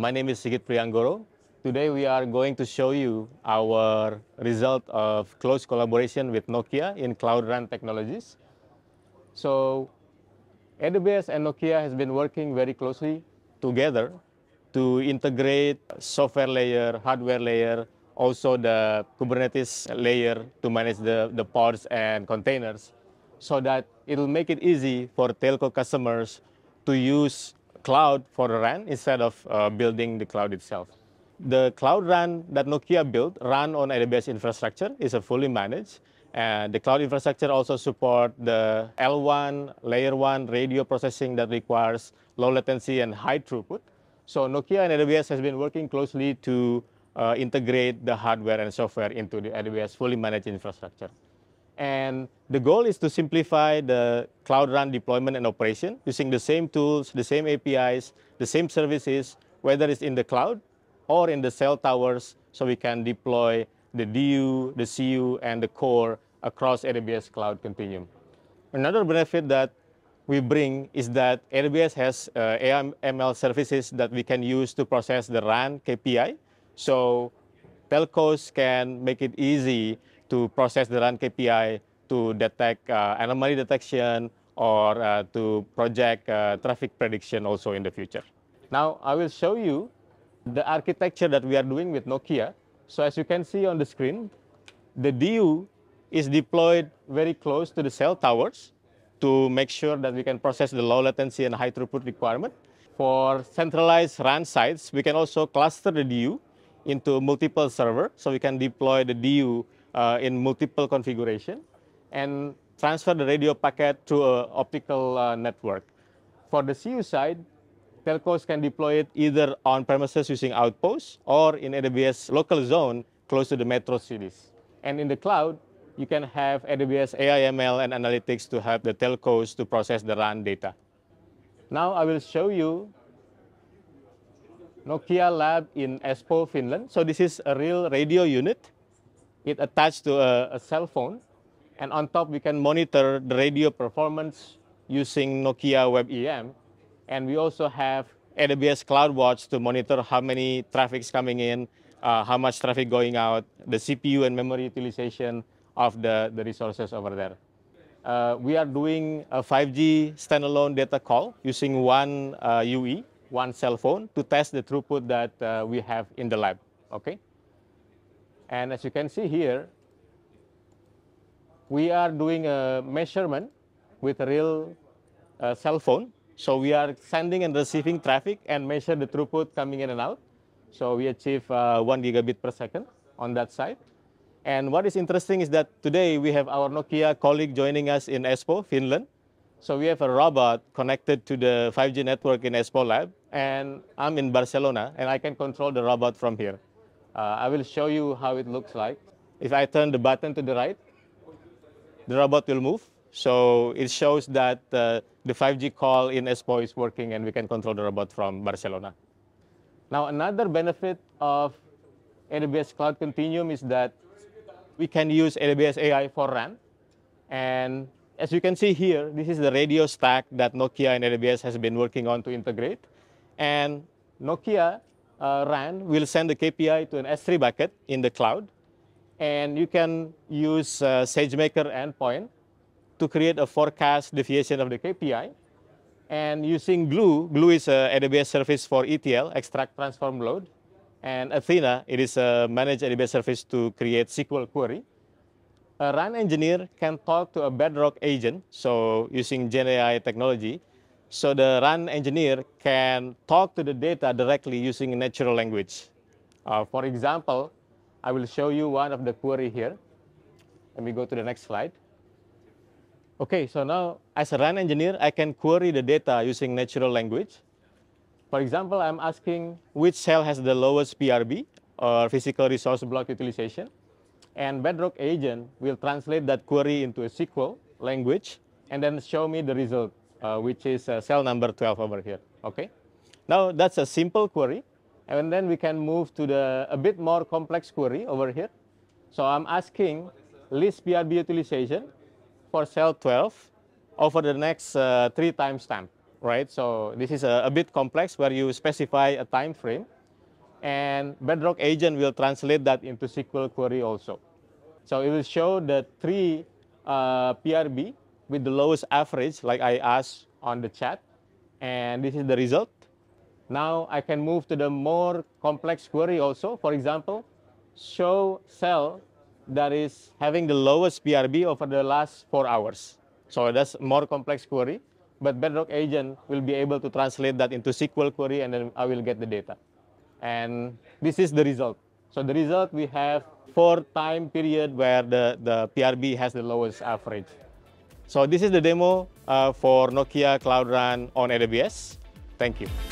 My name is Sigit Priyangoro. Today we are going to show you our result of close collaboration with Nokia in Cloud Run technologies. So AWS and Nokia has been working very closely together to integrate software layer, hardware layer, also the Kubernetes layer to manage the, the pods and containers so that it'll make it easy for telco customers to use cloud for RAN instead of uh, building the cloud itself. The cloud RAN that Nokia built ran on AWS infrastructure, is a fully managed. And the cloud infrastructure also support the L1, layer one radio processing that requires low latency and high throughput. So Nokia and AWS has been working closely to uh, integrate the hardware and software into the AWS fully managed infrastructure. And the goal is to simplify the Cloud Run deployment and operation using the same tools, the same APIs, the same services, whether it's in the cloud or in the cell towers, so we can deploy the DU, the CU, and the core across AWS Cloud Continuum. Another benefit that we bring is that AWS has uh, AML services that we can use to process the RAN KPI. So telcos can make it easy to process the run KPI to detect uh, anomaly detection or uh, to project uh, traffic prediction also in the future. Now I will show you the architecture that we are doing with Nokia. So as you can see on the screen, the DU is deployed very close to the cell towers to make sure that we can process the low latency and high throughput requirement. For centralized run sites, we can also cluster the DU into multiple servers so we can deploy the DU uh, in multiple configuration and transfer the radio packet to an optical uh, network. For the CU side, telcos can deploy it either on premises using outposts or in AWS local zone close to the metro cities. And in the cloud, you can have AWS AIML and analytics to help the telcos to process the RAN data. Now I will show you Nokia lab in Espoo, Finland. So this is a real radio unit it attached to a, a cell phone. And on top, we can monitor the radio performance using Nokia WebEM. And we also have AWS CloudWatch to monitor how many traffic's coming in, uh, how much traffic going out, the CPU and memory utilization of the, the resources over there. Uh, we are doing a 5G standalone data call using one uh, UE, one cell phone, to test the throughput that uh, we have in the lab, okay? And as you can see here, we are doing a measurement with a real uh, cell phone. So we are sending and receiving traffic and measure the throughput coming in and out. So we achieve uh, 1 gigabit per second on that side. And what is interesting is that today we have our Nokia colleague joining us in Espoo, Finland. So we have a robot connected to the 5G network in Espoo lab. And I'm in Barcelona, and I can control the robot from here. Uh, I will show you how it looks like. If I turn the button to the right, the robot will move. So it shows that uh, the 5G call in Espoo is working and we can control the robot from Barcelona. Now, another benefit of AWS Cloud Continuum is that we can use AWS AI for RAN. And as you can see here, this is the radio stack that Nokia and AWS has been working on to integrate. And Nokia uh, run, we'll send the KPI to an S3 bucket in the cloud. And you can use uh, SageMaker endpoint to create a forecast deviation of the KPI. And using Glue, Glue is a AWS service for ETL, extract, transform, load. And Athena, it is a managed AWS service to create SQL query. A run engineer can talk to a Bedrock agent, so using GenAI technology, so the run engineer can talk to the data directly using natural language. Uh, for example, I will show you one of the query here. Let me go to the next slide. Okay, so now as a run engineer, I can query the data using natural language. For example, I'm asking which cell has the lowest PRB or physical resource block utilization. And Bedrock agent will translate that query into a SQL language and then show me the result uh, which is uh, cell number 12 over here. Okay. Now that's a simple query. And then we can move to the a bit more complex query over here. So I'm asking list BRB utilization for cell 12 over the next uh, three timestamp, right? So this is a, a bit complex where you specify a time frame and Bedrock agent will translate that into SQL query also. So it will show the three uh, PRB with the lowest average, like I asked on the chat. And this is the result. Now I can move to the more complex query also. For example, show cell that is having the lowest PRB over the last four hours. So that's more complex query, but Bedrock agent will be able to translate that into SQL query and then I will get the data. And this is the result. So the result we have four time period where the, the PRB has the lowest average. So this is the demo uh, for Nokia Cloud Run on AWS. Thank you.